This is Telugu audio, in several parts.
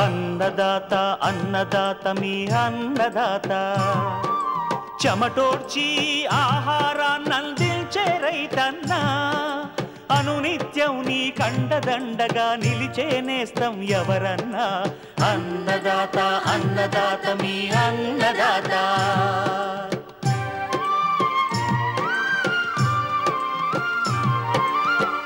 అన్నదాత అన్నదాత మీ అన్నదాత చెమటోర్చి ఆహారాన్ని అందించే రైతన్నా అనునిత్యం నీ కండదండగా నిలిచే నేస్తం ఎవరన్నా అన్నదాత అన్నదాత మీ అన్నదాత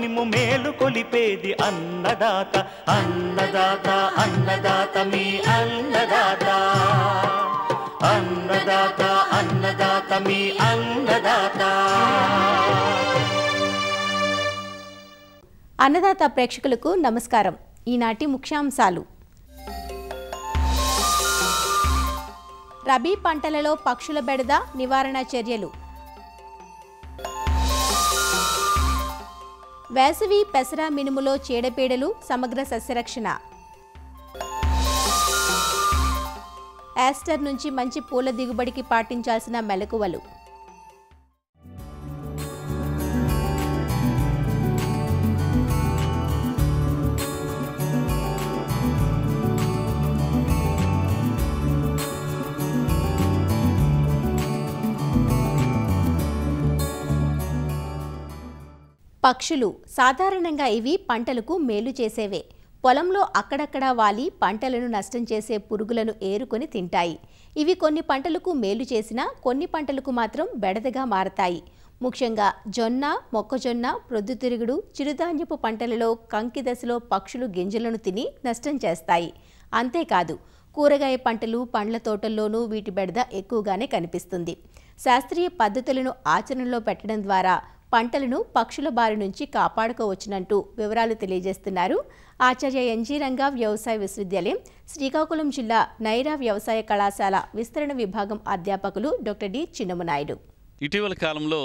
మిమ్ము మేలు కొలిపేది అన్నదాత అన్నదాత అన్నదాత మీ అన్నదాత అన్నదాత అన్నదాత మీ అన్నదాత అన్నదాత ప్రేక్షకులకు నమస్కారం ఈనాటి ముఖ్యాంశాలు రబీ పంటలలో పక్షుల బెడద నివారణ చర్యలు వేసవి పెసర మినుములో చీడపీడలు సమగ్ర సస్యరక్షణ యాస్టర్ నుంచి మంచి పూల దిగుబడికి పాటించాల్సిన మెలకువలు పక్షులు సాధారణంగా ఇవి పంటలకు మేలు చేసేవే పొలంలో అక్కడక్కడా వాలి పంటలను నష్టం చేసే పురుగులను ఏరుకొని తింటాయి ఇవి కొన్ని పంటలకు మేలు చేసినా కొన్ని పంటలకు మాత్రం బెడదగా మారతాయి ముఖ్యంగా జొన్న మొక్కజొన్న ప్రొద్దుతిరుగుడు చిరుధాన్యపు పంటలలో కంకి దశలో పక్షులు గింజలను తిని నష్టం చేస్తాయి అంతేకాదు కూరగాయ పంటలు పండ్ల తోటల్లోనూ వీటి బెడద ఎక్కువగానే కనిపిస్తుంది శాస్త్రీయ పద్ధతులను ఆచరణలో పెట్టడం ద్వారా పంటలను పక్షుల బారి నుంచి కాపాడుకోవచ్చునంటూ వివరాలు తెలియజేస్తున్నారు ఆచార్య ఎన్జీ రంగా వ్యవసాయ విశ్వవిద్యాలయం శ్రీకాకుళం జిల్లా నైరా వ్యవసాయ కళాశాల విస్తరణ విభాగం అధ్యాపకులు డాక్టర్ డి చిన్నమనాయుడు ఇటీవల కాలంలో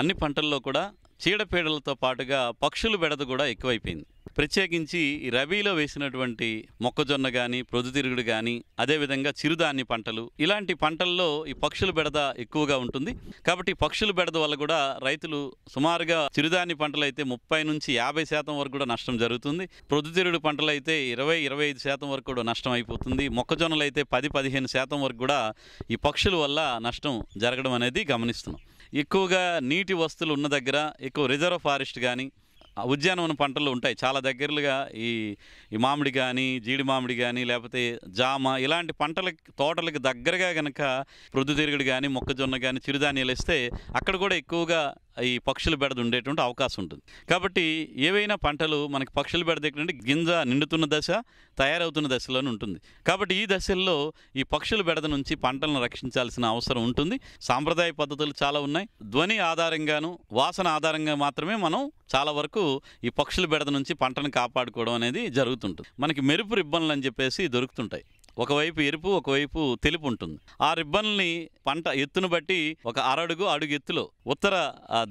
అన్ని పంటల్లో కూడా చీడపీడలతో పాటుగా పక్షులు బెడద కూడా ఎక్కువైపోయింది ప్రత్యేకించి రబీలో వేసినటువంటి మొక్కజొన్న కానీ ప్రొద్దుతిరుగుడు కానీ అదేవిధంగా చిరుధాన్య పంటలు ఇలాంటి పంటల్లో ఈ పక్షుల బెడద ఎక్కువగా ఉంటుంది కాబట్టి పక్షుల బెడద వల్ల కూడా రైతులు సుమారుగా చిరుధాన్య పంటలు అయితే ముప్పై నుంచి యాభై శాతం వరకు కూడా నష్టం జరుగుతుంది ప్రొద్దుతిరుగుడు పంటలు అయితే ఇరవై ఇరవై ఐదు శాతం వరకు కూడా నష్టం అయిపోతుంది మొక్కజొన్నలు అయితే పది పదిహేను శాతం వరకు కూడా ఈ పక్షుల వల్ల నష్టం జరగడం అనేది గమనిస్తున్నాం ఎక్కువగా నీటి వస్తువులు ఉన్న దగ్గర ఎక్కువ రిజర్వ్ ఫారెస్ట్ కానీ ఉద్యానవన పంటలు ఉంటాయి చాలా దగ్గరలుగా ఈ ఈ మామిడి కానీ జీడి మామిడి కానీ లేకపోతే జామ ఇలాంటి పంటలకి తోటలకు దగ్గరగా కనుక ప్రొద్దుతిరుగుడు కానీ మొక్కజొన్న కానీ చిరుధాన్యాలు ఇస్తే అక్కడ కూడా ఎక్కువగా ఈ పక్షుల బెడద ఉండేటువంటి అవకాశం ఉంటుంది కాబట్టి ఏవైనా పంటలు మనకి పక్షుల బెడద ఎక్కడంటే గింజ నిండుతున్న దశ తయారవుతున్న దశలోనే ఉంటుంది కాబట్టి ఈ దశల్లో ఈ పక్షుల బెడద నుంచి పంటలను రక్షించాల్సిన అవసరం ఉంటుంది సాంప్రదాయ పద్ధతులు చాలా ఉన్నాయి ధ్వని ఆధారంగాను వాసన ఆధారంగా మాత్రమే మనం చాలా వరకు ఈ పక్షుల బెడద నుంచి పంటను కాపాడుకోవడం అనేది జరుగుతుంటుంది మనకి మెరుపు రిబ్బన్లు అని చెప్పేసి దొరుకుతుంటాయి ఒకవైపు ఎరుపు ఒకవైపు తెలుపు ఉంటుంది ఆ రిబ్బన్ని పంట ఎత్తును బట్టి ఒక అరడుగు అడుగు ఎత్తులో ఉత్తర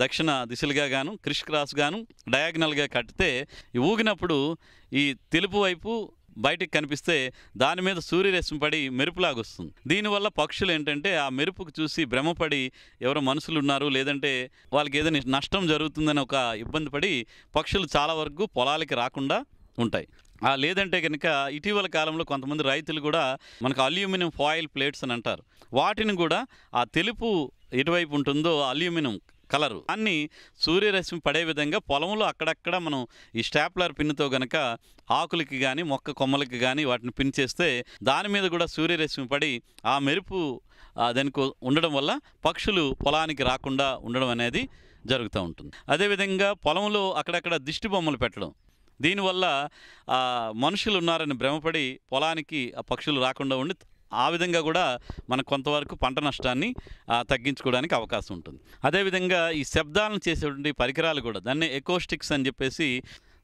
దక్షిణ దిశలుగా గాను క్రిష్ క్రాస్ గాను డయాగ్నల్గా కట్టితే ఊగినప్పుడు ఈ తెలుపు వైపు బయటికి కనిపిస్తే దాని మీద సూర్యరశ్మి పడి మెరుపులాగొస్తుంది దీనివల్ల పక్షులు ఏంటంటే ఆ మెరుపుకు చూసి భ్రమపడి ఎవరో మనుషులు ఉన్నారు లేదంటే వాళ్ళకి ఏదైనా నష్టం జరుగుతుందని ఒక ఇబ్బంది పడి పక్షులు చాలా వరకు పొలాలకి రాకుండా ఉంటాయి లేదంటే కనుక ఇటీవల కాలంలో కొంతమంది రైతులు కూడా మనకు అల్యూమినియం ఫాయిల్ ప్లేట్స్ అని అంటారు వాటిని కూడా ఆ తెలుపు ఎటువైపు ఉంటుందో అల్యూమినియం కలరు అన్నీ సూర్యరశ్మి పడే విధంగా పొలంలో అక్కడక్కడ మనం ఈ స్టాప్లర్ పిన్నుతో గనక ఆకులకి కానీ మొక్క కొమ్మలకి కానీ వాటిని పిన్ చేస్తే దాని మీద కూడా సూర్యరశ్మి పడి ఆ మెరుపు దానికి ఉండడం వల్ల పక్షులు పొలానికి రాకుండా ఉండడం అనేది జరుగుతూ ఉంటుంది అదేవిధంగా పొలంలో అక్కడక్కడ దిష్టి బొమ్మలు పెట్టడం దీనివల్ల మనుషులు ఉన్నారని భ్రమపడి పొలానికి ఆ పక్షులు రాకుండా ఉండి ఆ విధంగా కూడా మనకు కొంతవరకు పంట నష్టాన్ని తగ్గించుకోవడానికి అవకాశం ఉంటుంది అదేవిధంగా ఈ శబ్దాలను చేసేటువంటి పరికరాలు కూడా దాన్ని ఎకోస్టిక్స్ అని చెప్పేసి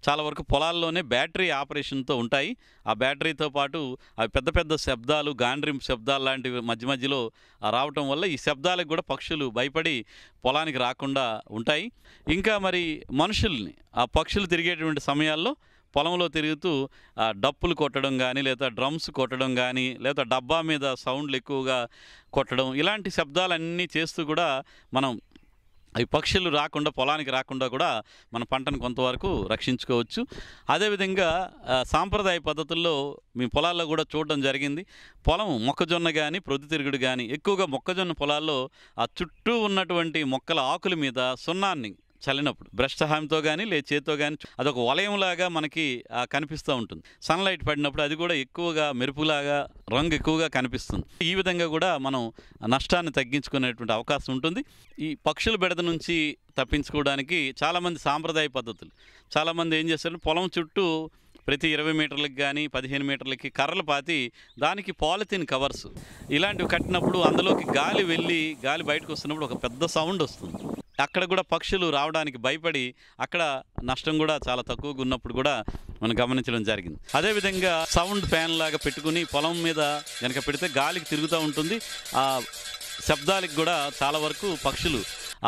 చాలా వరకు పొలాల్లోనే బ్యాటరీ ఆపరేషన్తో ఉంటాయి ఆ బ్యాటరీతో పాటు అవి పెద్ద పెద్ద శబ్దాలు గాండ్రిం శబ్దాలు లాంటివి మధ్య మధ్యలో రావటం వల్ల ఈ శబ్దాలకు కూడా పక్షులు భయపడి పొలానికి రాకుండా ఉంటాయి ఇంకా మరి మనుషుల్ని ఆ పక్షులు తిరిగేటువంటి సమయాల్లో పొలంలో తిరుగుతూ డప్పులు కొట్టడం కానీ లేదా డ్రమ్స్ కొట్టడం కానీ లేదా డబ్బా మీద సౌండ్లు ఎక్కువగా కొట్టడం ఇలాంటి శబ్దాలన్నీ చేస్తూ కూడా మనం అవి పక్షులు రాకుండా పొలానికి రాకుండా కూడా మన పంటను కొంతవరకు రక్షించుకోవచ్చు అదేవిధంగా సాంప్రదాయ పద్ధతుల్లో మీ పొలాల్లో కూడా చూడడం జరిగింది పొలం మొక్కజొన్న కానీ ప్రొద్దుతిరుగుడు కానీ ఎక్కువగా మొక్కజొన్న పొలాల్లో ఆ చుట్టూ ఉన్నటువంటి మొక్కల ఆకుల మీద సున్నాన్ని చల్లినప్పుడు బ్రష్ సహాయంతో కానీ లేదు చేతితో కానీ అదొక వలయంలాగా మనకి కనిపిస్తూ ఉంటుంది సన్లైట్ పడినప్పుడు అది కూడా ఎక్కువగా మెరుపులాగా రంగు ఎక్కువగా కనిపిస్తుంది ఈ విధంగా కూడా మనం నష్టాన్ని తగ్గించుకునేటువంటి అవకాశం ఉంటుంది ఈ పక్షుల బెడద నుంచి తప్పించుకోవడానికి చాలామంది సాంప్రదాయ పద్ధతులు చాలామంది ఏం చేస్తారు పొలం చుట్టూ ప్రతి ఇరవై మీటర్లకు కానీ పదిహేను మీటర్లకి కర్రలు పాతి దానికి పాలిథిన్ కవర్స్ ఇలాంటివి కట్టినప్పుడు అందులోకి గాలి వెళ్ళి గాలి బయటకు వస్తున్నప్పుడు ఒక పెద్ద సౌండ్ వస్తుంది అక్కడ కూడా పక్షులు రావడానికి భయపడి అక్కడ నష్టం కూడా చాలా తక్కువగా ఉన్నప్పుడు కూడా మనం గమనించడం జరిగింది అదేవిధంగా సౌండ్ ఫ్యాన్ లాగా పెట్టుకుని పొలం మీద కనుక పెడితే గాలికి తిరుగుతూ ఉంటుంది ఆ శబ్దాలకు కూడా చాలా వరకు పక్షులు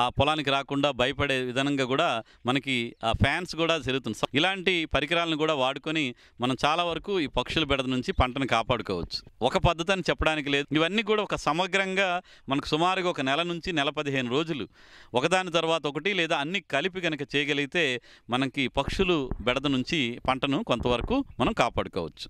ఆ పొలానికి రాకుండా భయపడే విధంగా కూడా మనకి ఆ ఫ్యాన్స్ కూడా జరుగుతుంది ఇలాంటి పరికరాలను కూడా వాడుకొని మనం చాలా వరకు ఈ పక్షుల బెడద నుంచి పంటను కాపాడుకోవచ్చు ఒక పద్ధతి అని చెప్పడానికి లేదు ఇవన్నీ కూడా ఒక సమగ్రంగా మనకు సుమారుగా ఒక నెల నుంచి నెల పదిహేను రోజులు ఒకదాని తర్వాత ఒకటి లేదా అన్ని కలిపి కనుక చేయగలిగితే మనకి పక్షులు బెడద నుంచి పంటను కొంతవరకు మనం కాపాడుకోవచ్చు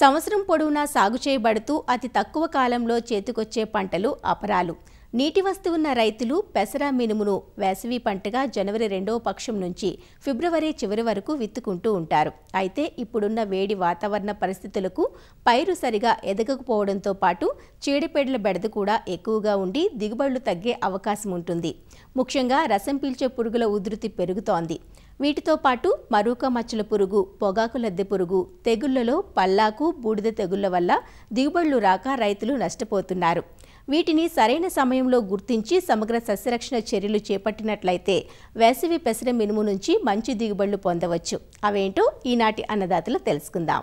సంవత్సరం పొడవునా సాగు చేయబడుతూ అతి తక్కువ కాలంలో చేతికొచ్చే పంటలు అపరాలు నీటి వస్తువున్న రైతులు పెసర మినుమును వేసవి పంటగా జనవరి రెండవ పక్షం నుంచి ఫిబ్రవరి చివరి వరకు విత్తుకుంటూ ఉంటారు అయితే ఇప్పుడున్న వేడి వాతావరణ పరిస్థితులకు పైరు సరిగా ఎదగకపోవడంతో పాటు చీడపేడల బెడద కూడా ఎక్కువగా ఉండి దిగుబడులు తగ్గే అవకాశం ఉంటుంది ముఖ్యంగా రసం పీల్చే పురుగుల ఉధృతి పెరుగుతోంది వీటితో పాటు మరూక మచ్చల పురుగు పొగాకు లద్దె పురుగు తెగుళ్లలో పల్లాకు బూడిద తెగుళ్ల వల్ల దిగుబడులు రాక రైతులు నష్టపోతున్నారు వీటిని సరైన సమయంలో గుర్తించి సమగ్ర సస్యరక్షణ చర్యలు చేపట్టినట్లయితే వేసవి పెసర మినుము నుంచి మంచి దిగుబడులు పొందవచ్చు అవేంటో ఈనాటి అన్నదాతలు తెలుసుకుందాం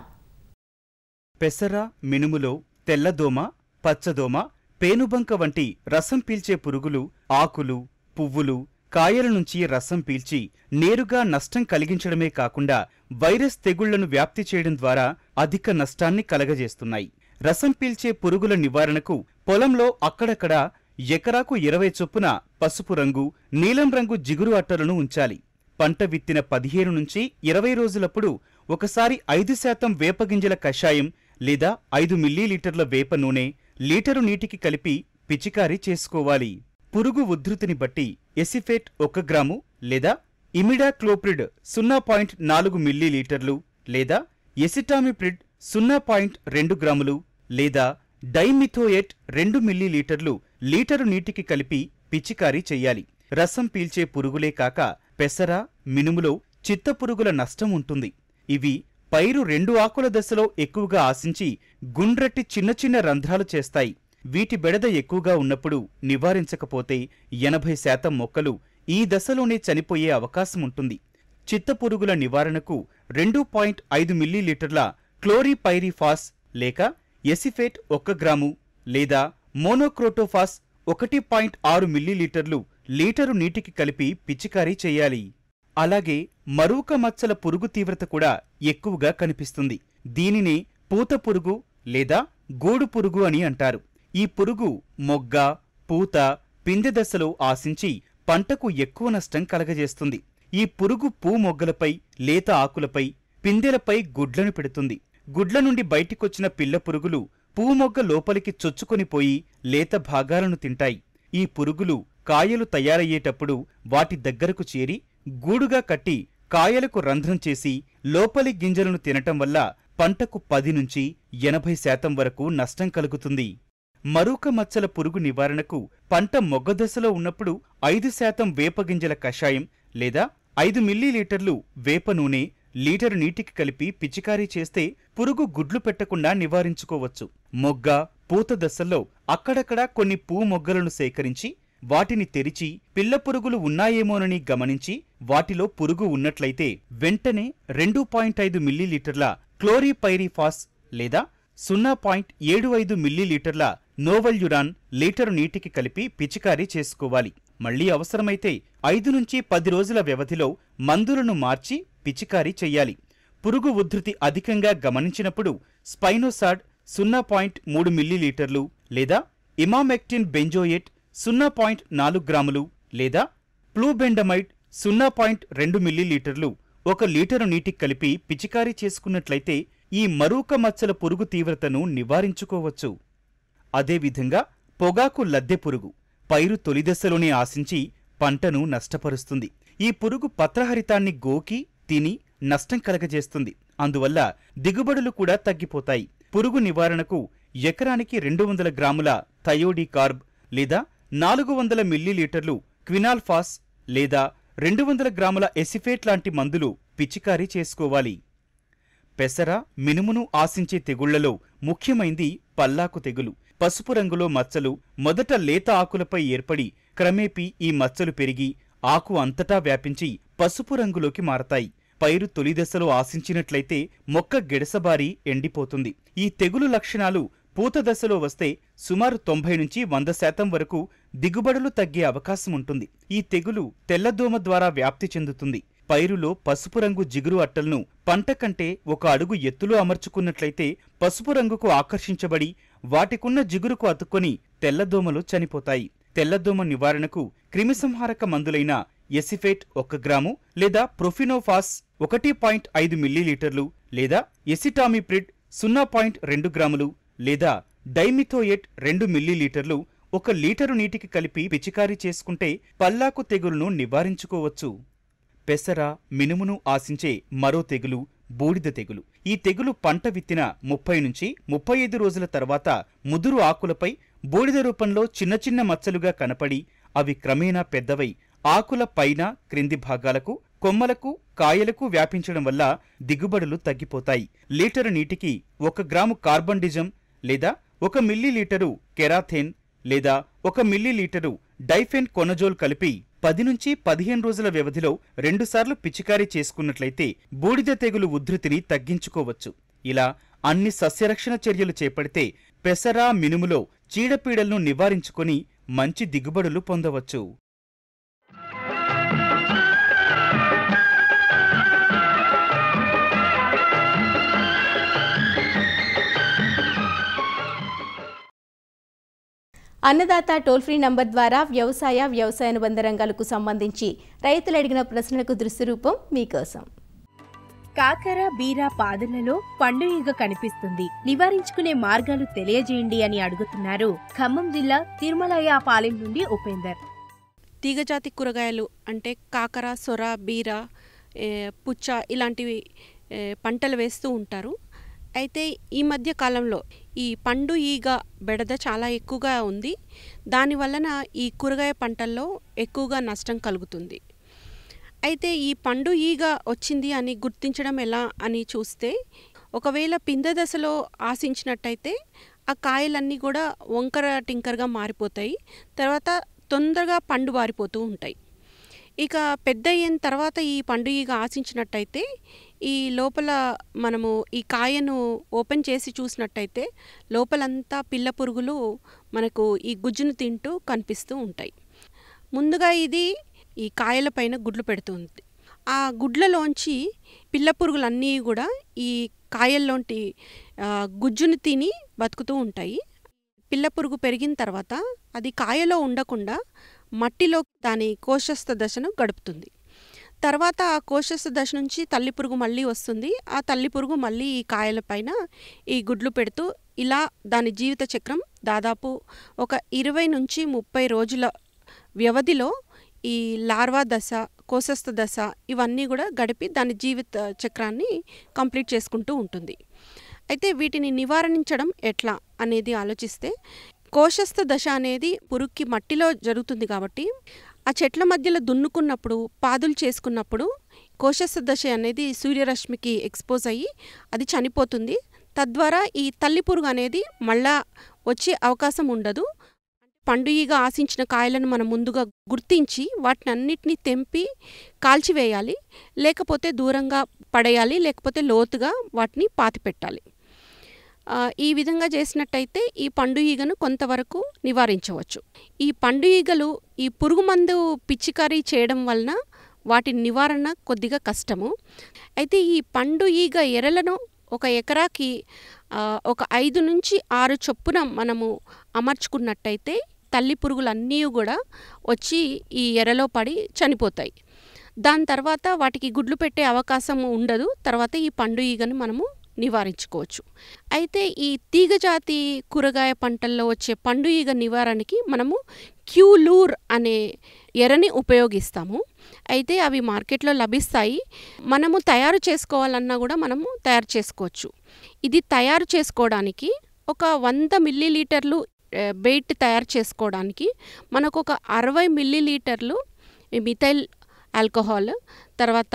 పెసర మినుములో తెల్లదోమ పచ్చదోమ పేనుబంక వంటి రసం పీల్చే పురుగులు ఆకులు పువ్వులు కాయల నుంచి రసం పీల్చి నేరుగా నష్టం కలిగించడమే కాకుండా వైరస్ తెగుళ్లను వ్యాప్తి చేయడం ద్వారా అధిక నష్టాన్ని కలగజేస్తున్నాయి రసం పీల్చే పురుగుల నివారణకు పొలంలో అక్కడక్కడా ఎకరాకు ఇరవై చొప్పున పసుపు రంగు నీలం రంగు జిగురు అట్టలను ఉంచాలి పంట విత్తిన పదిహేను నుంచి ఇరవై రోజులప్పుడు ఒకసారి ఐదు శాతం వేపగింజల కషాయం లేదా ఐదు మిల్లీలీటర్ల వేప నూనె లీటరు నీటికి కలిపి పిచికారీ చేసుకోవాలి పురుగు ఉధృతిని బట్టి ఎసిఫేట్ ఒక గ్రాము లేదా ఇమిడాక్లోప్రిడ్ సున్నా పాయింట్ నాలుగు మిల్లీ లీటర్లు లేదా ఎసిటామిప్రిడ్ సున్నా పాయింట్ రెండు గ్రాములు లేదా డైమిథోయేట్ రెండు మిల్లీ లీటర్లు లీటరు నీటికి కలిపి పిచికారీ చెయ్యాలి రసం పీల్చే పురుగులే కాక పెసర మినుములో చిత్తపురుగుల నష్టం ఉంటుంది ఇవి పైరు రెండు ఆకుల దశలో ఎక్కువగా ఆశించి గుండ్రటి చిన్న చిన్న రంధ్రాలు చేస్తాయి వీటి బెడద ఎక్కువగా ఉన్నప్పుడు నివారించకపోతే ఎనభై శాతం మొక్కలు ఈ దశలోనే చనిపోయే అవకాశం ఉంటుంది చిత్తపురుగుల నివారణకు రెండు పాయింట్ ఐదు మిల్లీలీటర్ల క్లోరిపైరిఫాస్ లేక ఎసిఫేట్ ఒక్క గ్రాము లేదా మోనోక్రోటోఫాస్ ఒకటి పాయింట్ ఆరు మిల్లీలీటర్లు లీటరు నీటికి కలిపి పిచికారీ చేయాలి అలాగే మరూక మచ్చల పురుగు తీవ్రత కూడా ఎక్కువగా కనిపిస్తుంది దీనిని పూత పురుగు లేదా గూడు పురుగు అని అంటారు ఈ పురుగు మొగ్గ పూత పిందె దశలో ఆశించి పంటకు ఎక్కువ నష్టం కలగజేస్తుంది ఈ పురుగు పూ మొగ్గలపై లేత ఆకులపై పిందెలపై గుడ్లను పెడుతుంది గుడ్ల నుండి బయటికొచ్చిన పిల్ల పురుగులు పూ మొగ్గ లోపలికి చొచ్చుకొనిపోయి లేత భాగాలను తింటాయి ఈ పురుగులు కాయలు తయారయ్యేటప్పుడు వాటి దగ్గరకు చేరి గూడుగా కట్టి కాయలకు రంధ్రం చేసి లోపలి గింజలను తినటం వల్ల పంటకు పది నుంచి ఎనభై శాతం వరకు నష్టం కలుగుతుంది మరొక మచ్చల పురుగు నివారణకు పంట మొగ్గదశలో ఉన్నప్పుడు ఐదు శాతం వేపగింజల కషాయం లేదా ఐదు మిల్లీలీటర్లు వేప నూనె లీటరు నీటికి కలిపి పిచికారీ చేస్తే పురుగు గుడ్లు పెట్టకుండా నివారించుకోవచ్చు మొగ్గ పూత దశల్లో అక్కడక్కడ కొన్ని పూ మొగ్గలను సేకరించి వాటిని తెరిచి పిల్ల పురుగులు ఉన్నాయేమోనని గమనించి వాటిలో పురుగు ఉన్నట్లయితే వెంటనే రెండు పాయింట్ ఐదు మిల్లీలీటర్ల క్లోరీపైరిఫాస్ లేదా సున్నా పాయింట్ ఏడు ఐదు మిల్లీలీటర్ల నోవల్యురాన్ లీటరు నీటికి కలిపి పిచికారీ చేసుకోవాలి మళ్లీ అవసరమైతే ఐదు నుంచి పది రోజుల వ్యవధిలో మందులను మార్చి పిచికారీ చెయ్యాలి పురుగు ఉధృతి అధికంగా గమనించినప్పుడు స్పైనోసాడ్ సున్నా పాయింట్ మూడు మిల్లీలీటర్లు లేదా ఇమామెక్టిన్ బెంజోయేట్ సున్నా పాయింట్ నాలుగు గ్రాములు లేదా ప్లూబెండమైడ్ సున్నా పాయింట్ రెండు మిల్లీలీటర్లు ఒక లీటరు నీటికి కలిపి పిచికారీ చేసుకున్నట్లయితే ఈ మరూక మచ్చల పురుగు తీవ్రతను నివారించుకోవచ్చు అదేవిధంగా పొగాకు లద్దె పురుగు పైరు తొలిదశలోనే ఆశించి పంటను నష్టపరుస్తుంది ఈ పురుగు పత్రహరితాన్ని గోకి తిని నష్టం కలగజేస్తుంది అందువల్ల దిగుబడులు కూడా తగ్గిపోతాయి పురుగు నివారణకు ఎకరానికి రెండు వందల గ్రాముల థయోడి కార్బ్ లేదా నాలుగు వందల మిల్లీలీటర్లు క్వినాల్ఫాస్ లేదా రెండు వందల గ్రాముల ఎసిఫేట్ లాంటి మందులు పిచికారీ చేసుకోవాలి పెసర మినుమును ఆశించే తెగుళ్లలో ముఖ్యమైంది పల్లాకు తెగులు పసుపు రంగులో మచ్చలు మొదట లేత ఆకులపై ఏర్పడి క్రమేపీ ఈ మచ్చలు పెరిగి ఆకు అంతటా వ్యాపించి పసుపు రంగులోకి మారతాయి పైరు తొలి దశలో ఆశించినట్లయితే మొక్క గిడసబారి ఎండిపోతుంది ఈ తెగులు లక్షణాలు పూత దశలో వస్తే సుమారు తొంభై నుంచి వంద శాతం వరకు దిగుబడులు తగ్గే అవకాశం ఉంటుంది ఈ తెగులు తెల్లదోమ ద్వారా వ్యాప్తి చెందుతుంది పైరులో పసుపు రంగు జిగురు అట్టలను పంట కంటే ఒక అడుగు ఎత్తులో అమర్చుకున్నట్లయితే పసుపు రంగుకు ఆకర్షించబడి వాటికున్న జిగురుకు అతుక్కొని తెల్లదోమలు చనిపోతాయి తెల్లదోమ నివారణకు క్రిమిసంహారక మందులైన ఎసిఫేట్ ఒక గ్రాము లేదా ప్రొఫినోఫాస్ ఒకటి పాయింట్ ఐదు మిల్లీలీటర్లు లేదా ఎసిటామిప్రిడ్ సున్నా పాయింట్ రెండు గ్రాములు లేదా డైమిథోయేట్ రెండు మిల్లీలీటర్లు ఒక లీటరు నీటికి కలిపి పిచికారీ చేసుకుంటే పల్లాకు తెగులును నివారించుకోవచ్చు పెసర మినుమును ఆశించే మరో తెగులు బూడిద తెగులు ఈ తెగులు పంట విత్తిన ముప్పై నుంచి ముప్పై ఐదు రోజుల తర్వాత ముదురు ఆకులపై బూడిద రూపంలో చిన్న చిన్న మచ్చలుగా కనపడి అవి క్రమేణా పెద్దవై ఆకుల పైన క్రింది భాగాలకు కొమ్మలకు కాయలకు వ్యాపించడం వల్ల దిగుబడులు తగ్గిపోతాయి లీటరు నీటికి ఒక గ్రాము కార్బండిజం లేదా ఒక మిల్లీలీటరు కెరాథేన్ లేదా ఒక మిల్లీలీటరు డైఫెన్ కొనజోల్ కలిపి పది నుంచి పదిహేను రోజుల వ్యవధిలో రెండుసార్లు పిచికారీ చేసుకున్నట్లయితే బూడిద తెగులు ఉధృతిని తగ్గించుకోవచ్చు ఇలా అన్ని సస్యరక్షణ చర్యలు చేపడితే పెసరా మినుములో చీడపీడలను నివారించుకుని మంచి దిగుబడులు పొందవచ్చు అన్నదాత టోల్ ఫ్రీ నంబర్ ద్వారా వ్యవసాయ అనుబంధ రంగాలకు సంబంధించి రైతులు అడిగిన ప్రశ్నలకు దృశ్య రూపం మీకోసం కాకర బీర పాదలలో పండు ఈగ కనిపిస్తుంది నివారించుకునే మార్గాలు తెలియజేయండి అని అడుగుతున్నారు ఖమ్మం జిల్లా తిరుమలయ్య పాలెం నుండి ఉపేందర్ తీగజాతి కూరగాయలు అంటే కాకర సొర బీర పుచ్చ ఇలాంటివి పంటలు వేస్తూ ఉంటారు అయితే ఈ మధ్య కాలంలో ఈ పండు ఈగ బెడద చాలా ఎక్కువగా ఉంది దాని వలన ఈ కూరగాయ పంటల్లో ఎక్కువగా నష్టం కలుగుతుంది అయితే ఈ పండు ఈగ వచ్చింది అని గుర్తించడం ఎలా అని చూస్తే ఒకవేళ పిందె దశలో ఆశించినట్టయితే ఆ కాయలన్నీ కూడా వంకర టింకరగా మారిపోతాయి తర్వాత తొందరగా పండు వారిపోతూ ఉంటాయి ఇక పెద్ద అయిన తర్వాత ఈ పండు ఈగ ఆశించినట్టయితే ఈ లోపల మనము ఈ కాయను ఓపెన్ చేసి చూసినట్టయితే లోపలంతా పిల్ల పురుగులు మనకు ఈ గుజ్జును తింటూ కనిపిస్తూ ఉంటాయి ముందుగా ఇది ఈ కాయల పైన గుడ్లు పెడుతుంది ఆ గుడ్లలోంచి పిల్ల పురుగులన్నీ కూడా ఈ కాయల్లోంటి గుజ్జును తిని బతుకుతూ ఉంటాయి పిల్ల పురుగు పెరిగిన తర్వాత అది కాయలో ఉండకుండా మట్టిలో దాని కోశస్థ దశను గడుపుతుంది తర్వాత ఆ కోశస్ దశ నుంచి తల్లి పురుగు మళ్ళీ వస్తుంది ఆ తల్లి పురుగు మళ్ళీ ఈ కాయల పైన ఈ గుడ్లు పెడుతూ ఇలా దాని జీవిత చక్రం దాదాపు ఒక ఇరవై నుంచి ముప్పై రోజుల వ్యవధిలో ఈ లార్వా దశ కోశస్థ దశ ఇవన్నీ కూడా గడిపి దాని జీవిత చక్రాన్ని కంప్లీట్ చేసుకుంటూ ఉంటుంది అయితే వీటిని నివారించడం ఎట్లా అనేది ఆలోచిస్తే కోశస్థ దశ అనేది పురుక్కి మట్టిలో జరుగుతుంది కాబట్టి ఆ చెట్ల మధ్యలో దున్నుకున్నప్పుడు పాదులు చేసుకున్నప్పుడు కోశస్థ దశ అనేది సూర్యరశ్మికి ఎక్స్పోజ్ అయ్యి అది చనిపోతుంది తద్వారా ఈ తల్లి పురుగు అనేది మళ్ళా వచ్చే అవకాశం ఉండదు పండుగగా ఆశించిన కాయలను మనం ముందుగా గుర్తించి వాటిని అన్నిటినీ తెంపి కాల్చివేయాలి లేకపోతే దూరంగా పడేయాలి లేకపోతే లోతుగా వాటిని పాతిపెట్టాలి ఈ విధంగా చేసినట్టయితే ఈ పండు ఈగను కొంతవరకు నివారించవచ్చు ఈ పండు ఈగలు ఈ పురుగు మందు పిచ్చికారీ చేయడం వలన వాటి నివారణ కొద్దిగా కష్టము అయితే ఈ పండు ఈగ ఎరలను ఒక ఎకరాకి ఒక ఐదు నుంచి ఆరు చొప్పున మనము అమర్చుకున్నట్టయితే తల్లి పురుగులన్నీ కూడా వచ్చి ఈ ఎరలో పడి చనిపోతాయి దాని తర్వాత వాటికి గుడ్లు పెట్టే అవకాశం ఉండదు తర్వాత ఈ పండు ఈగను మనము నివారించుకోవచ్చు అయితే ఈ తీగజాతి కూరగాయ పంటల్లో వచ్చే పండు ఈగ నివారణకి మనము క్యూలూర్ అనే ఎరని ఉపయోగిస్తాము అయితే అవి మార్కెట్లో లభిస్తాయి మనము తయారు చేసుకోవాలన్నా కూడా మనము తయారు చేసుకోవచ్చు ఇది తయారు చేసుకోవడానికి ఒక వంద మిల్లీలీటర్లు బెయిట్ తయారు చేసుకోవడానికి మనకు ఒక అరవై మిల్లీలీటర్లు మిథైల్ ఆల్కహాల్ తర్వాత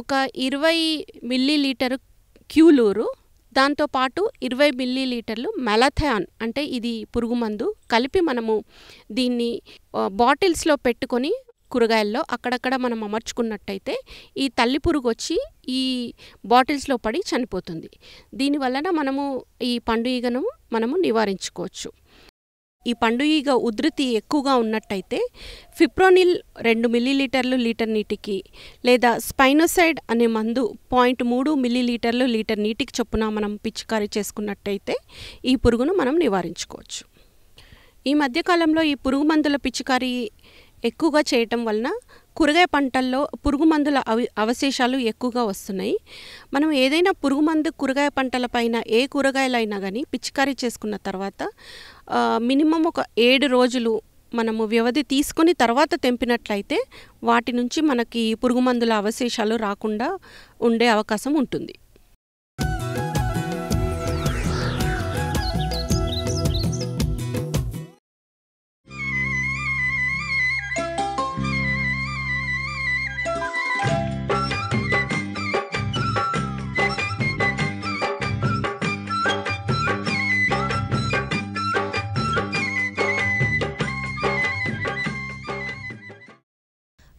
ఒక ఇరవై మిల్లీలీటర్ క్యూలూరు దాంతోపాటు ఇరవై మిల్లీ లీటర్లు మెలథయాన్ అంటే ఇది పురుగు మందు కలిపి మనము దీన్ని బాటిల్స్లో పెట్టుకొని కూరగాయల్లో అక్కడక్కడ మనం అమర్చుకున్నట్టయితే ఈ తల్లి పురుగు వచ్చి ఈ బాటిల్స్లో పడి చనిపోతుంది దీనివలన మనము ఈ పండుగను మనము నివారించుకోవచ్చు ఈ పండు ఈగ ఉధృతి ఎక్కువగా ఉన్నట్టయితే ఫిప్రోనిల్ రెండు మిల్లీలీటర్లు లీటర్ నీటికి లేదా స్పైనోసైడ్ అనే మందు పాయింట్ మూడు మిల్లీలీటర్లు లీటర్ నీటికి చొప్పున మనం పిచికారీ చేసుకున్నట్టయితే ఈ పురుగును మనం నివారించుకోవచ్చు ఈ మధ్యకాలంలో ఈ పురుగు మందుల పిచికారీ ఎక్కువగా చేయటం వలన కూరగాయ పంటల్లో పురుగు మందుల అవి అవశేషాలు ఎక్కువగా వస్తున్నాయి మనం ఏదైనా పురుగు మందు కూరగాయ పంటలపైన ఏ కూరగాయలైనా కానీ పిచికారీ చేసుకున్న తర్వాత మినిమం ఒక ఏడు రోజులు మనము వ్యవధి తీసుకొని తర్వాత తెంపినట్లయితే వాటి నుంచి మనకి పురుగు మందుల అవశేషాలు రాకుండా ఉండే అవకాశం ఉంటుంది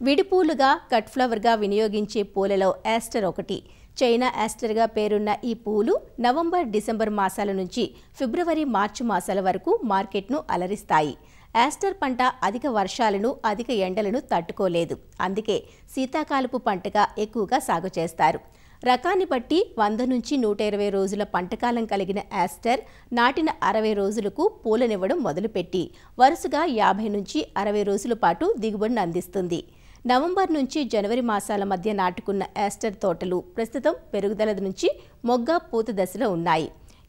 విడిపూలుగా కట్ ఫ్లవర్గా వినియోగించే పూలలో యాస్టర్ ఒకటి చైనా యాస్టర్గా పేరున్న ఈ పూలు నవంబర్ డిసెంబర్ మాసాల నుంచి ఫిబ్రవరి మార్చి మాసాల వరకు మార్కెట్ను అలరిస్తాయి యాస్టర్ పంట అధిక వర్షాలను అధిక ఎండలను తట్టుకోలేదు అందుకే శీతాకాలపు పంటగా ఎక్కువగా సాగు చేస్తారు రకాన్ని బట్టి వంద నుంచి నూట ఇరవై రోజుల పంటకాలం కలిగిన యాస్టర్ నాటిన అరవై రోజులకు పూలనివ్వడం మొదలుపెట్టి వరుసగా యాభై నుంచి అరవై రోజుల పాటు దిగుబడిని అందిస్తుంది నవంబర్ నుంచి జనవరి మాసాల మధ్య నాటుకున్న యాస్టర్ తోటలు ప్రస్తుతం పెరుగుదల నుంచి మొగ్గ పూత దశలో ఉన్నాయి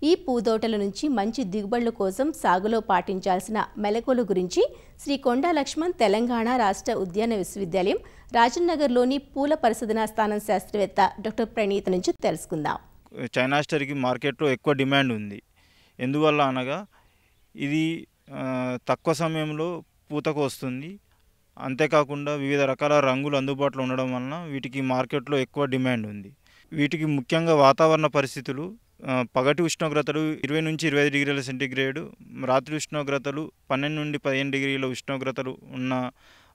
ఈ పూదోటల నుంచి మంచి దిగుబడుల కోసం సాగులో పాటించాల్సిన మెలకువల గురించి శ్రీ కొండా లక్ష్మణ్ తెలంగాణ రాష్ట్ర ఉద్యాన విశ్వవిద్యాలయం రాజన్నగర్లోని పూల పరిశోధనా స్థానం శాస్త్రవేత్త డాక్టర్ ప్రణీత్ నుంచి తెలుసుకుందాం చైనా మార్కెట్లో ఎక్కువ డిమాండ్ ఉంది ఎందువల్ల అనగా ఇది తక్కువ సమయంలో పూతకు వస్తుంది అంతేకాకుండా వివిధ రకాల రంగులు అందుబాటులో ఉండడం వలన వీటికి మార్కెట్లో ఎక్కువ డిమాండ్ ఉంది వీటికి ముఖ్యంగా వాతావరణ పరిస్థితులు పగటి ఉష్ణోగ్రతలు ఇరవై నుంచి ఇరవై డిగ్రీల సెంటిగ్రేడు రాత్రి ఉష్ణోగ్రతలు పన్నెండు నుండి పదిహేను డిగ్రీల ఉష్ణోగ్రతలు ఉన్న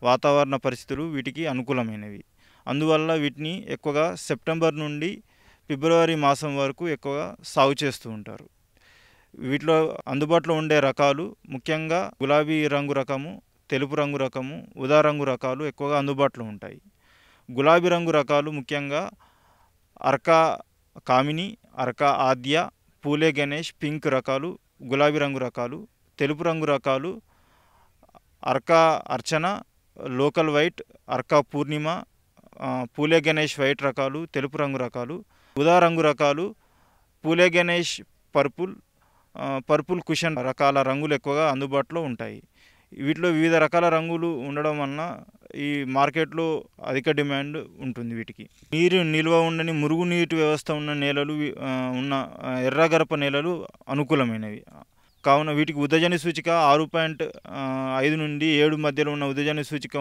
వాతావరణ పరిస్థితులు వీటికి అనుకూలమైనవి అందువల్ల వీటిని ఎక్కువగా సెప్టెంబర్ నుండి ఫిబ్రవరి మాసం వరకు ఎక్కువగా సాగు చేస్తూ ఉంటారు వీటిలో అందుబాటులో ఉండే రకాలు ముఖ్యంగా గులాబీ రంగు రకము తెలుపు రంగు రకము ఉదా రంగు రకాలు ఎక్కువగా అందుబాటులో ఉంటాయి గులాబీ రంగు రకాలు ముఖ్యంగా అర్క కామిని అర్క ఆద్య పూలే గణేష్ పింక్ రకాలు గులాబీ రంగు రకాలు తెలుపు రంగు రకాలు Arka Archana local white Arka Poornima Phule Ganesh white రకాలు తెలుపు రంగు రకాలు ఉదా రంగు రకాలు Phule Ganesh purple purple cushion రకాల రంగులు ఎక్కువగా అందుబాటులో ఉంటాయి వీటిలో వివిధ రకాల రంగులు ఉండడం వలన ఈ మార్కెట్లో అధిక డిమాండ్ ఉంటుంది వీటికి నీరు నిల్వ ఉండని మురుగునీటి వ్యవస్థ ఉన్న నేలలు ఉన్న ఎర్రగరప నేలలు అనుకూలమైనవి కావున వీటికి ఉదజని సూచిక ఆరు పాయింట్ ఐదు నుండి ఏడు మధ్యలో ఉన్న ఉదజని సూచిక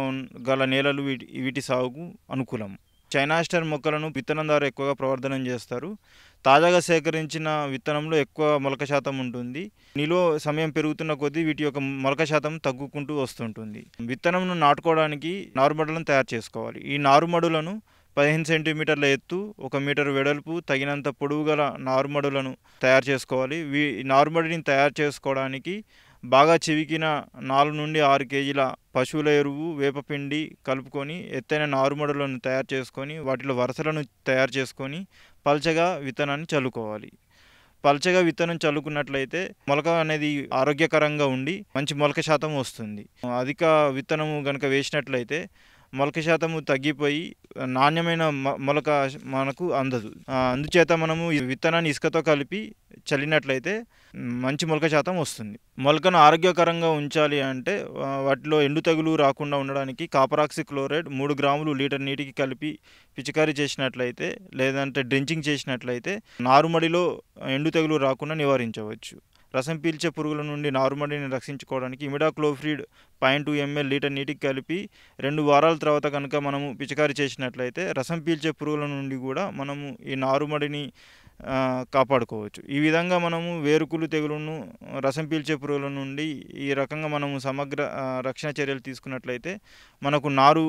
గల నేలలు వీటి వీటి సాగుకు అనుకూలం చైనాస్టర్ మొక్కలను విత్తనం ద్వారా ఎక్కువగా ప్రవర్ధనం చేస్తారు తాజాగా సేకరించిన విత్తనంలో ఎక్కువ మొలక శాతం ఉంటుంది నిలువ సమయం పెరుగుతున్న కొద్దీ వీటి యొక్క మొలక శాతం తగ్గుకుంటూ వస్తుంటుంది విత్తనంను నాటుకోవడానికి నారుమడులను తయారు చేసుకోవాలి ఈ నారుమడులను పదిహేను సెంటీమీటర్ల ఎత్తు ఒక మీటర్ వెడల్పు తగినంత పొడువు గల నారుమడులను తయారు చేసుకోవాలి వీ నారుమడిని తయారు చేసుకోవడానికి బాగా చివికిన నాలుగు నుండి ఆరు కేజీల పశువుల ఎరువు వేపపిండి కలుపుకొని ఎత్తైన నారుమడులను తయారు చేసుకొని వాటిలో వరసలను తయారు చేసుకొని పల్చగా విత్తనాన్ని చల్లుకోవాలి పల్చగా విత్తనం చల్లుకున్నట్లయితే మొలక అనేది ఆరోగ్యకరంగా ఉండి మంచి మొలక శాతం వస్తుంది అధిక విత్తనము కనుక వేసినట్లయితే మొలక శాతము తగ్గిపోయి నాణ్యమైన మొలక మనకు అందదు అందుచేత మనము విత్తనాన్ని ఇసుకతో కలిపి చల్లినట్లయితే మంచి మొలక శాతం వస్తుంది మొలకను ఆరోగ్యకరంగా ఉంచాలి అంటే వాటిలో ఎండు తెగులు రాకుండా ఉండడానికి కాపరాక్సి క్లోరైడ్ మూడు గ్రాములు లీటర్ నీటికి కలిపి పిచికారీ చేసినట్లయితే లేదంటే డ్రించింగ్ చేసినట్లయితే నారుమడిలో ఎండు తెగులు రాకుండా నివారించవచ్చు రసం పీల్చే పురుగుల నుండి నారుమడిని రక్షించుకోవడానికి imidacloprid point two ML litre నీటికి కలిపి రెండు వారాల తర్వాత కనుక మనము పిచికారి చేసినట్లయితే రసం పీల్చే పురుగుల నుండి కూడా మనము ఈ నారుమడిని కాపాడుకోవచ్చు ఈ విధంగా మనము వేరుకులు తెగులను రసం పీల్చే పురుగుల నుండి ఈ రకంగా మనము సమగ్ర రక్షణ చర్యలు తీసుకున్నట్లయితే మనకు నారు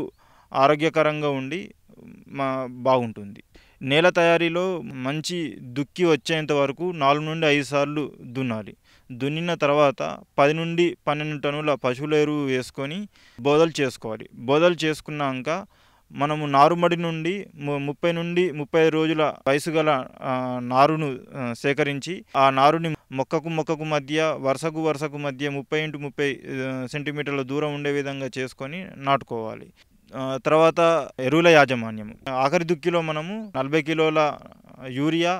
ఆరోగ్యకరంగా ఉండి మా బాగుంటుంది నేల తయారీలో మంచి దుక్కి వచ్చేంత వరకు నాలుగు నుండి ఐదు సార్లు దున్నాలి దున్నిన తర్వాత పది నుండి పన్నెండు టన్నుల పశువుల ఎరువు వేసుకొని బోదలు చేసుకోవాలి బోదలు చేసుకున్నాక మనము నారుమడి నుండి ముప్పై నుండి ముప్పై రోజుల వయసు గల నారును సేకరించి ఆ నారుని మొక్కకు మొక్కకు మధ్య వరుసకు వరుసకు మధ్య ముప్పై ఇంటూ ముప్పై సెంటీమీటర్ల దూరం ఉండే విధంగా చేసుకొని నాటుకోవాలి తర్వాత ఎరువుల యాజమాన్యం ఆఖరి దుక్కిలో మనము నలభై కిలోల యూరియా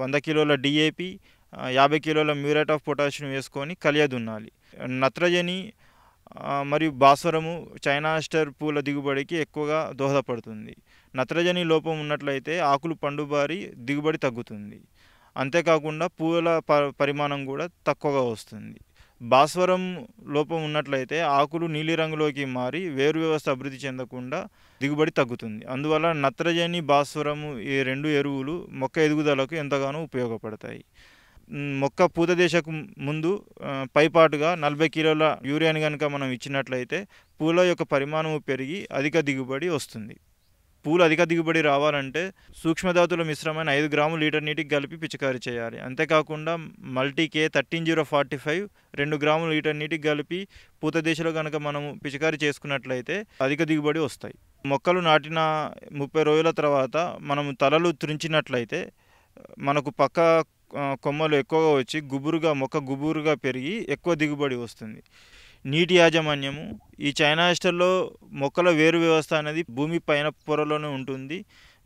వంద కిలోల డిఏపి యాభై కిలోల మ్యూరేట్ ఆఫ్ పొటాషియం వేసుకొని కలియ దున్నాలి నత్రజని మరియు భాస్వరము చైనాస్టర్ పూల దిగుబడికి ఎక్కువగా దోహదపడుతుంది నత్రజని లోపం ఉన్నట్లయితే ఆకులు పండుబారి దిగుబడి తగ్గుతుంది అంతేకాకుండా పూల పరిమాణం కూడా తక్కువగా వస్తుంది భాస్వరం లోపం ఉన్నట్లయితే ఆకులు నీలిరంగులోకి మారి వేరు వ్యవస్థ అభివృద్ధి చెందకుండా దిగుబడి తగ్గుతుంది అందువల్ల నత్రజని భాస్వరము ఈ రెండు ఎరువులు మొక్క ఎదుగుదలకు ఎంతగానో ఉపయోగపడతాయి మొక్క పూత దశకు ముందు పైపాటుగా నలభై కిలోల యూరియాని కనుక మనం ఇచ్చినట్లయితే పూల యొక్క పరిమాణము పెరిగి అధిక దిగుబడి వస్తుంది పూలు అధిక దిగుబడి రావాలంటే సూక్ష్మధాతుల మిశ్రమైన ఐదు గ్రాములు లీటర్ నీటికి కలిపి పిచికారీ చేయాలి అంతేకాకుండా multi K thirteen zero forty five రెండు గ్రాములు లీటర్ నీటికి కలిపి పూత దిశలో కనుక మనము పిచికారీ చేసుకున్నట్లయితే అధిక దిగుబడి వస్తాయి మొక్కలు నాటిన ముప్పై రోజుల తర్వాత మనము తలలు త్రించినట్లయితే మనకు పక్క కొమ్మలు ఎక్కువగా వచ్చి గుబురుగా మొక్క గుబురుగా పెరిగి ఎక్కువ దిగుబడి వస్తుంది నీటి యాజమాన్యము ఈ చైనా హాస్టల్లో మొక్కల వేరు వ్యవస్థ అనేది భూమి పైన పొరలోనే ఉంటుంది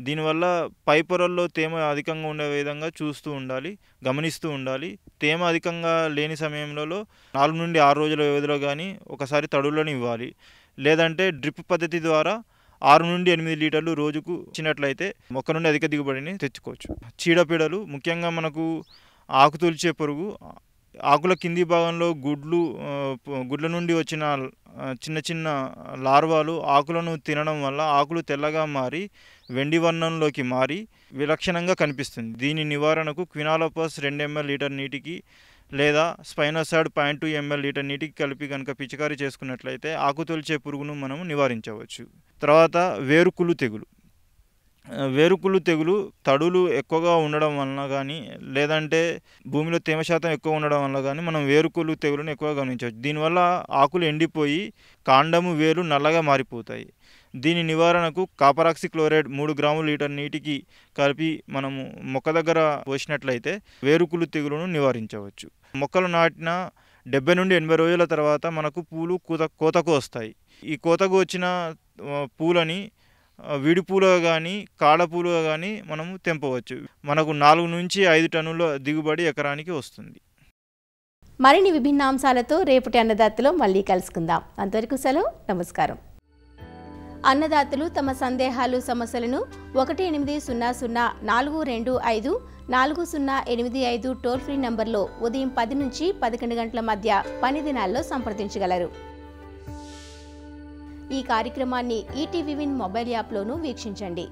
దీనివల్ల పై పొరల్లో తేమ అధికంగా ఉండే విధంగా చూస్తూ ఉండాలి గమనిస్తూ ఉండాలి తేమ అధికంగా లేని సమయంలో నాలుగు నుండి ఆరు రోజుల వ్యవధిలో కానీ ఒకసారి తడులను ఇవ్వాలి లేదంటే డ్రిప్ పద్ధతి ద్వారా ఆరు నుండి ఎనిమిది లీటర్లు రోజుకు ఇచ్చినట్లయితే మొక్క నుండి అధిక దిగుబడిని తెచ్చుకోవచ్చు చీడపీడలు ముఖ్యంగా మనకు ఆకుతూల్చే పురుగు ఆకుల కింది భాగంలో గుడ్లు గుడ్ల నుండి వచ్చిన చిన్న చిన్న లార్వాలు ఆకులను తినడం వల్ల ఆకులు తెల్లగా మారి వెండి వర్ణంలోకి మారి విలక్షణంగా కనిపిస్తుంది దీని నివారణకు క్వినాలోపస్ రెండు ఎంఎల్ లీటర్ నీటికి లేదా spinosad point two ML litre నీటికి కలిపి కనుక పిచికారీ చేసుకున్నట్లయితే ఆకు తొలిచే పురుగును మనం నివారించవచ్చు తర్వాత వేరుకులు తెగులు వేరుకుళ్ళు తెగులు తడులు ఎక్కువగా ఉండడం వలన కానీ లేదంటే భూమిలో తేమ శాతం ఎక్కువ ఉండడం వల్ల కానీ మనం వేరుకులు తెగులను ఎక్కువగా గమనించవచ్చు దీనివల్ల ఆకులు ఎండిపోయి కాండము వేరు నల్లగా మారిపోతాయి దీని నివారణకు కాపరాక్సి క్లోరైడ్ మూడు గ్రాముల లీటర్ నీటికి కలిపి మనము మొక్క దగ్గర పోసినట్లయితే వేరుకులు తెగులను నివారించవచ్చు మొక్కలు నాటిన డెబ్బై నుండి ఎనభై రోజుల తర్వాత మనకు పూలు కూత కోతకు వస్తాయి ఈ కోతకు వచ్చిన పూలని విడిపూలో కానీ కాడపూలో కానీ మనము తెంపవచ్చు మనకు నాలుగు నుంచి ఐదు టన్నుల దిగుబడి ఎకరానికి వస్తుంది మరిన్ని విభిన్న అంశాలతో రేపటి అన్నదాతలో మళ్ళీ కలుసుకుందాం అంతవరకు సెలవు నమస్కారం అన్నదాతలు తమ సందేహాలు సమస్యలను ఒకటి ఎనిమిది సున్నా సున్నా నాలుగు రెండు ఐదు నాలుగు సున్నా ఎనిమిది ఐదు టోల్ ఫ్రీ నంబర్లో ఉదయం పది నుంచి పదకొండు గంటల మధ్య పని దినాల్లో సంప్రదించగలరు ఈ కార్యక్రమాన్ని ఈటీవీ విన్ మొబైల్ యాప్లోనూ వీక్షించండి